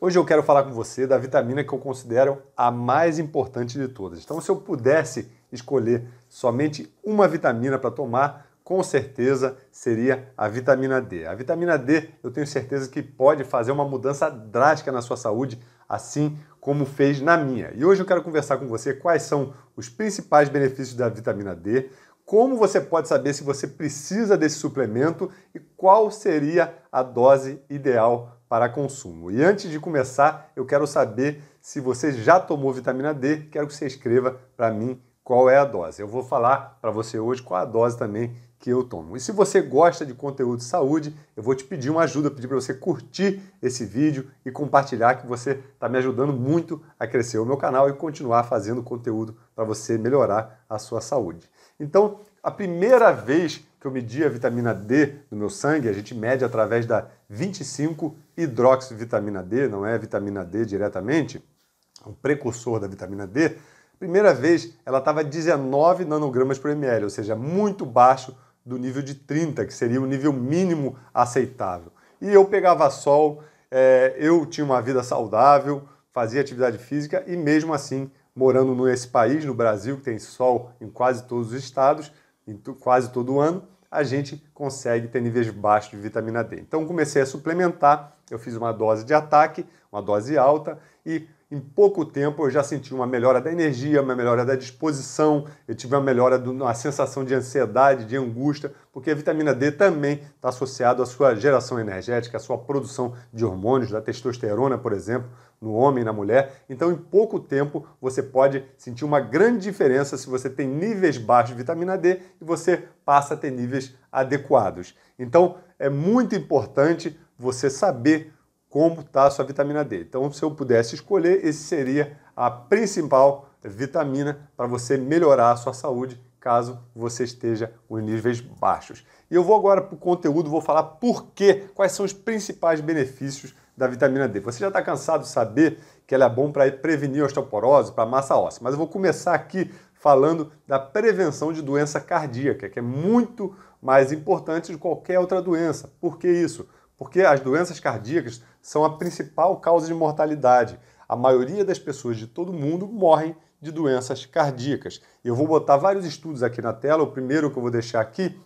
Hoje eu quero falar com você da vitamina que eu considero a mais importante de todas. Então, se eu pudesse escolher somente uma vitamina para tomar, com certeza seria a vitamina D. A vitamina D, eu tenho certeza que pode fazer uma mudança drástica na sua saúde, assim como fez na minha. E hoje eu quero conversar com você quais são os principais benefícios da vitamina D, como você pode saber se você precisa desse suplemento e qual seria a dose ideal para consumo. E antes de começar, eu quero saber se você já tomou vitamina D. Quero que você escreva para mim qual é a dose. Eu vou falar para você hoje qual a dose também que eu tomo. E se você gosta de conteúdo de saúde, eu vou te pedir uma ajuda, pedir para você curtir esse vídeo e compartilhar, que você está me ajudando muito a crescer o meu canal e continuar fazendo conteúdo para você melhorar a sua saúde. Então, a primeira vez que eu medi a vitamina D no meu sangue, a gente mede através da 25-hidroxivitamina D, não é vitamina D diretamente, é um precursor da vitamina D. Primeira vez, ela estava 19 nanogramas por ml, ou seja, muito baixo do nível de 30, que seria o nível mínimo aceitável. E eu pegava sol, é, eu tinha uma vida saudável, fazia atividade física e mesmo assim, morando nesse país, no Brasil, que tem sol em quase todos os estados, em quase todo ano, a gente consegue ter níveis baixos de vitamina D. Então comecei a suplementar, eu fiz uma dose de ataque, uma dose alta e em pouco tempo eu já senti uma melhora da energia, uma melhora da disposição, eu tive uma melhora da sensação de ansiedade, de angústia, porque a vitamina D também está associada à sua geração energética, à sua produção de hormônios, da testosterona, por exemplo, no homem e na mulher. Então, em pouco tempo, você pode sentir uma grande diferença se você tem níveis baixos de vitamina D e você passa a ter níveis adequados. Então, é muito importante você saber como está a sua vitamina D. Então, se eu pudesse escolher, esse seria a principal vitamina para você melhorar a sua saúde, caso você esteja com níveis baixos. E eu vou agora para o conteúdo, vou falar por quê, quais são os principais benefícios da vitamina D. Você já está cansado de saber que ela é bom para prevenir osteoporose, para massa óssea, mas eu vou começar aqui falando da prevenção de doença cardíaca, que é muito mais importante de qualquer outra doença. Por que isso? Porque as doenças cardíacas são a principal causa de mortalidade. A maioria das pessoas de todo mundo morrem de doenças cardíacas. Eu vou botar vários estudos aqui na tela. O primeiro que eu vou deixar aqui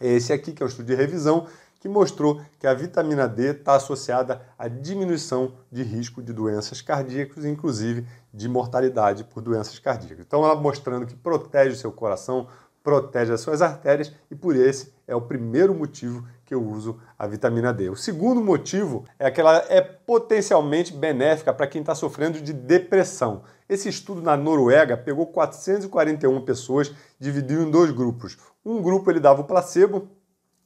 é esse aqui, que é um estudo de revisão, que mostrou que a vitamina D está associada à diminuição de risco de doenças cardíacas, inclusive de mortalidade por doenças cardíacas. Então, ela mostrando que protege o seu coração, protege as suas artérias e por esse é o primeiro motivo que eu uso a vitamina D. O segundo motivo é que ela é potencialmente benéfica para quem está sofrendo de depressão. Esse estudo na Noruega pegou 441 pessoas, dividiu em dois grupos. Um grupo ele dava o placebo,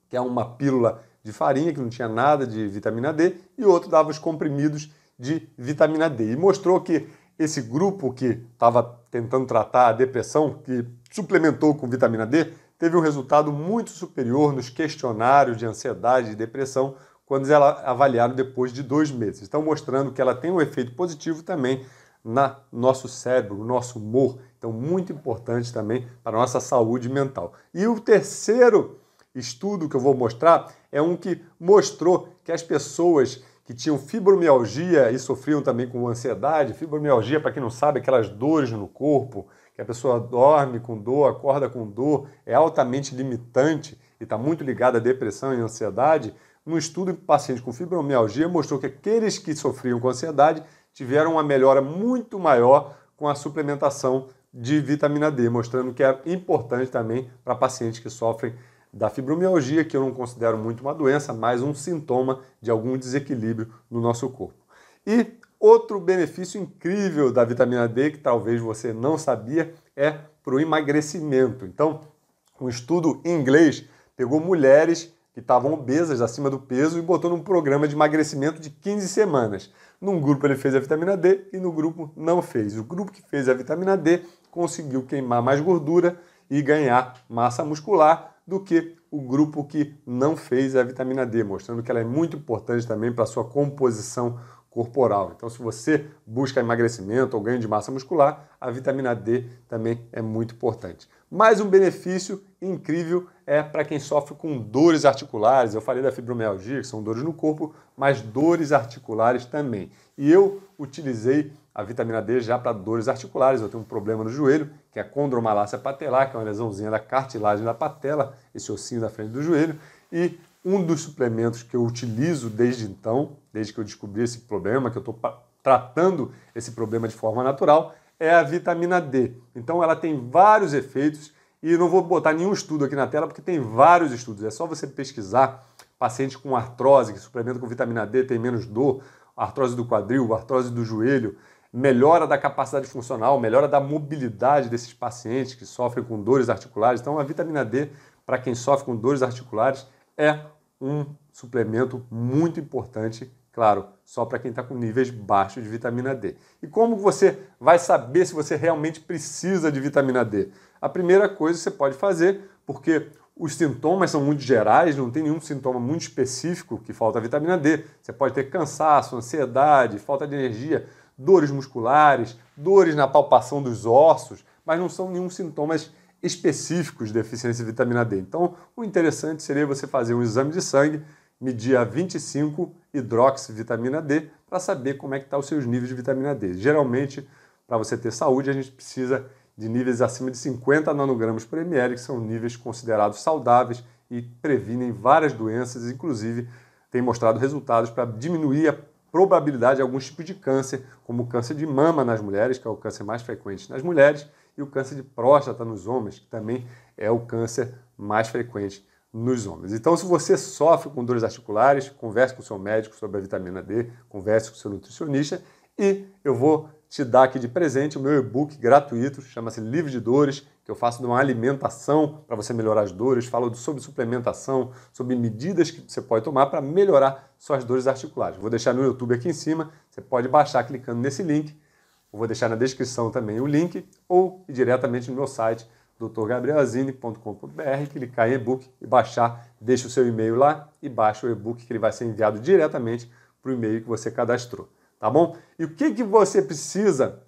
que é uma pílula de farinha que não tinha nada de vitamina D, e outro dava os comprimidos de vitamina D. E mostrou que esse grupo que estava tentando tratar a depressão, que suplementou com vitamina D, teve um resultado muito superior nos questionários de ansiedade e depressão quando ela avaliaram depois de dois meses. Estão mostrando que ela tem um efeito positivo também na nosso cérebro, no nosso humor. Então, muito importante também para a nossa saúde mental. E o terceiro estudo que eu vou mostrar é um que mostrou que as pessoas que tinham fibromialgia e sofriam também com ansiedade, fibromialgia, para quem não sabe, aquelas dores no corpo, que a pessoa dorme com dor, acorda com dor, é altamente limitante e está muito ligada à depressão e ansiedade, um estudo em pacientes com fibromialgia mostrou que aqueles que sofriam com ansiedade tiveram uma melhora muito maior com a suplementação de vitamina D, mostrando que é importante também para pacientes que sofrem da fibromialgia, que eu não considero muito uma doença, mas um sintoma de algum desequilíbrio no nosso corpo. E Outro benefício incrível da vitamina D, que talvez você não sabia, é para o emagrecimento. Então, um estudo em inglês pegou mulheres que estavam obesas, acima do peso, e botou num programa de emagrecimento de 15 semanas. Num grupo ele fez a vitamina D e no grupo não fez. O grupo que fez a vitamina D conseguiu queimar mais gordura e ganhar massa muscular do que o grupo que não fez a vitamina D, mostrando que ela é muito importante também para a sua composição corporal. Então, se você busca emagrecimento ou ganho de massa muscular, a vitamina D também é muito importante. Mais um benefício incrível é para quem sofre com dores articulares. Eu falei da fibromialgia, que são dores no corpo, mas dores articulares também. E eu utilizei a vitamina D já para dores articulares. Eu tenho um problema no joelho, que é a condromalácia patelar, que é uma lesãozinha da cartilagem da patela, esse ossinho da frente do joelho, e um dos suplementos que eu utilizo desde então, desde que eu descobri esse problema, que eu estou tratando esse problema de forma natural, é a vitamina D. Então ela tem vários efeitos e não vou botar nenhum estudo aqui na tela porque tem vários estudos. É só você pesquisar paciente com artrose, que suplementa com vitamina D tem menos dor, artrose do quadril, artrose do joelho, melhora da capacidade funcional, melhora da mobilidade desses pacientes que sofrem com dores articulares. Então a vitamina D para quem sofre com dores articulares é um suplemento muito importante, claro, só para quem está com níveis baixos de vitamina D. E como você vai saber se você realmente precisa de vitamina D? A primeira coisa que você pode fazer, porque os sintomas são muito gerais, não tem nenhum sintoma muito específico que falta vitamina D. Você pode ter cansaço, ansiedade, falta de energia, dores musculares, dores na palpação dos ossos, mas não são nenhum sintomas específico específicos de deficiência de vitamina D. Então, o interessante seria você fazer um exame de sangue, medir a 25 hidroxivitamina D para saber como é que estão tá os seus níveis de vitamina D. Geralmente, para você ter saúde, a gente precisa de níveis acima de 50 nanogramas por ml, que são níveis considerados saudáveis e previnem várias doenças, inclusive tem mostrado resultados para diminuir a probabilidade de alguns tipos de câncer, como o câncer de mama nas mulheres, que é o câncer mais frequente nas mulheres, e o câncer de próstata nos homens, que também é o câncer mais frequente nos homens. Então, se você sofre com dores articulares, converse com o seu médico sobre a vitamina D, converse com o seu nutricionista e eu vou te dar aqui de presente o meu e-book gratuito, chama-se Livre de Dores, que eu faço de uma alimentação para você melhorar as dores, falo sobre suplementação, sobre medidas que você pode tomar para melhorar suas dores articulares. Vou deixar no YouTube aqui em cima, você pode baixar clicando nesse link eu vou deixar na descrição também o link ou diretamente no meu site drgabrielazine.com.br, clicar em e-book e baixar, deixa o seu e-mail lá e baixa o e-book que ele vai ser enviado diretamente para o e-mail que você cadastrou, tá bom? E o que, que você precisa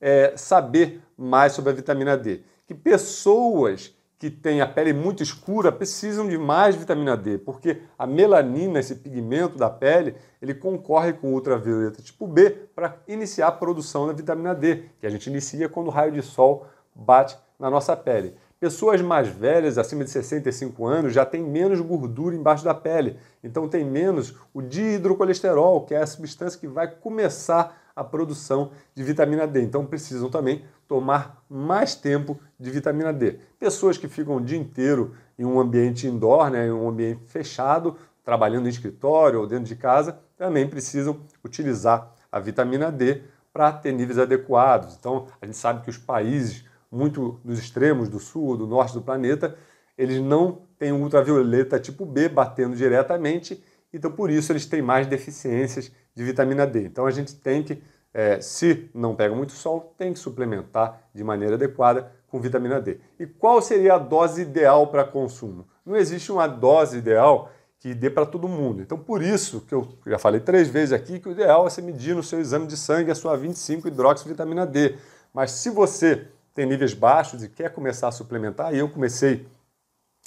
é, saber mais sobre a vitamina D? Que pessoas que têm a pele muito escura precisam de mais vitamina D, porque a melanina, esse pigmento da pele, ele concorre com ultravioleta tipo B para iniciar a produção da vitamina D, que a gente inicia quando o raio de sol bate na nossa pele. Pessoas mais velhas, acima de 65 anos, já têm menos gordura embaixo da pele, então tem menos o dihidrocolesterol, que é a substância que vai começar a produção de vitamina D. Então precisam também tomar mais tempo de vitamina D. Pessoas que ficam o dia inteiro em um ambiente indoor, né, em um ambiente fechado, trabalhando em escritório ou dentro de casa, também precisam utilizar a vitamina D para ter níveis adequados. Então, a gente sabe que os países muito nos extremos do sul ou do norte do planeta, eles não têm ultravioleta tipo B batendo diretamente, então por isso eles têm mais deficiências de vitamina D. Então a gente tem que é, se não pega muito sol, tem que suplementar de maneira adequada com vitamina D. E qual seria a dose ideal para consumo? Não existe uma dose ideal que dê para todo mundo. Então, por isso que eu já falei três vezes aqui que o ideal é você medir no seu exame de sangue a sua 25 hidroxivitamina D. Mas se você tem níveis baixos e quer começar a suplementar, e eu comecei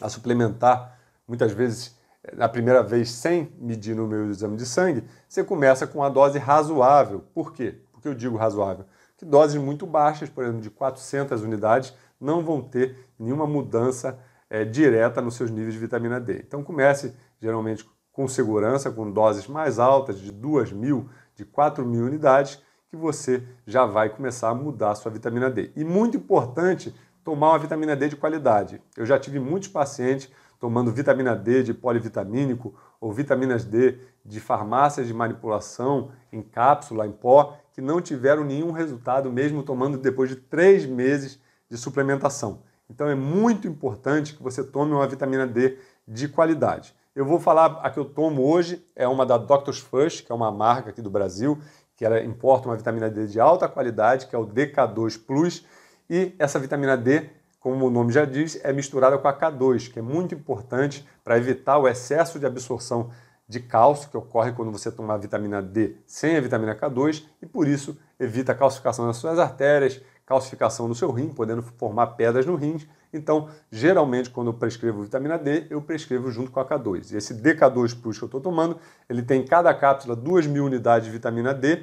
a suplementar muitas vezes na primeira vez sem medir no meu exame de sangue, você começa com uma dose razoável. Por quê? Porque eu digo razoável. Que doses muito baixas, por exemplo, de 400 unidades, não vão ter nenhuma mudança é, direta nos seus níveis de vitamina D. Então comece geralmente com segurança, com doses mais altas, de 2 mil, de 4 mil unidades, que você já vai começar a mudar a sua vitamina D. E muito importante, tomar uma vitamina D de qualidade. Eu já tive muitos pacientes tomando vitamina D de polivitamínico ou vitaminas D de farmácias de manipulação em cápsula, em pó, que não tiveram nenhum resultado, mesmo tomando depois de três meses de suplementação. Então é muito importante que você tome uma vitamina D de qualidade. Eu vou falar a que eu tomo hoje, é uma da Doctor's First, que é uma marca aqui do Brasil, que ela importa uma vitamina D de alta qualidade, que é o DK2 Plus, e essa vitamina D como o nome já diz, é misturada com a K2, que é muito importante para evitar o excesso de absorção de cálcio que ocorre quando você tomar vitamina D sem a vitamina K2 e por isso evita a calcificação das suas artérias, calcificação no seu rim, podendo formar pedras no rim. Então, geralmente quando eu prescrevo vitamina D, eu prescrevo junto com a K2. E esse DK2 Plus que eu estou tomando, ele tem em cada cápsula mil unidades de vitamina D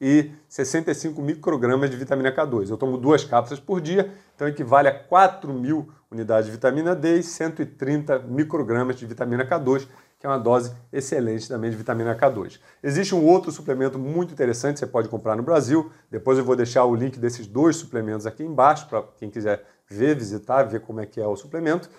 e 65 microgramas de vitamina K2. Eu tomo duas cápsulas por dia, então equivale a 4 mil unidades de vitamina D e 130 microgramas de vitamina K2, que é uma dose excelente também de vitamina K2. Existe um outro suplemento muito interessante, você pode comprar no Brasil. Depois eu vou deixar o link desses dois suplementos aqui embaixo para quem quiser ver, visitar, ver como é que é o suplemento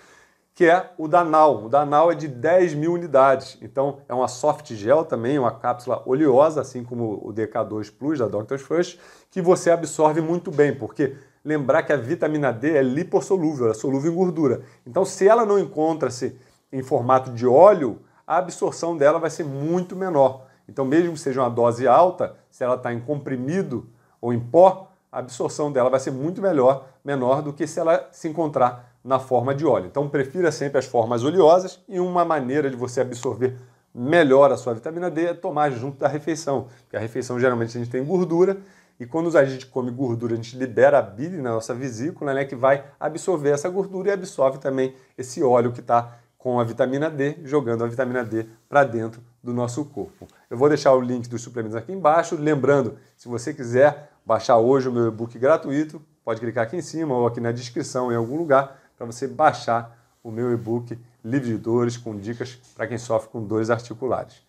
que é o Danal. O Danal é de 10 mil unidades. Então, é uma soft gel também, uma cápsula oleosa, assim como o DK2 Plus da Dr. First, que você absorve muito bem, porque lembrar que a vitamina D é lipossolúvel, é solúvel em gordura. Então, se ela não encontra-se em formato de óleo, a absorção dela vai ser muito menor. Então, mesmo que seja uma dose alta, se ela está em comprimido ou em pó, a absorção dela vai ser muito melhor, menor do que se ela se encontrar na forma de óleo. Então, prefira sempre as formas oleosas e uma maneira de você absorver melhor a sua vitamina D é tomar junto da refeição, porque a refeição geralmente a gente tem gordura e quando a gente come gordura, a gente libera a bile na nossa vesícula, né, que vai absorver essa gordura e absorve também esse óleo que está com a vitamina D, jogando a vitamina D para dentro do nosso corpo. Eu vou deixar o link dos suplementos aqui embaixo. Lembrando, se você quiser baixar hoje o meu e-book gratuito. Pode clicar aqui em cima ou aqui na descrição, em algum lugar, para você baixar o meu e-book Livre de Dores, com dicas para quem sofre com dores articulares.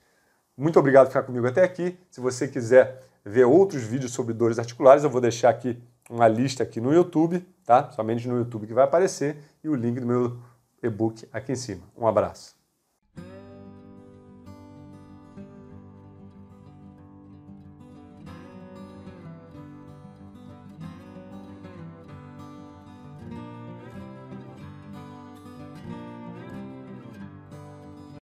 Muito obrigado por ficar comigo até aqui. Se você quiser ver outros vídeos sobre dores articulares, eu vou deixar aqui uma lista aqui no YouTube, tá? Somente no YouTube que vai aparecer e o link do meu e-book aqui em cima. Um abraço.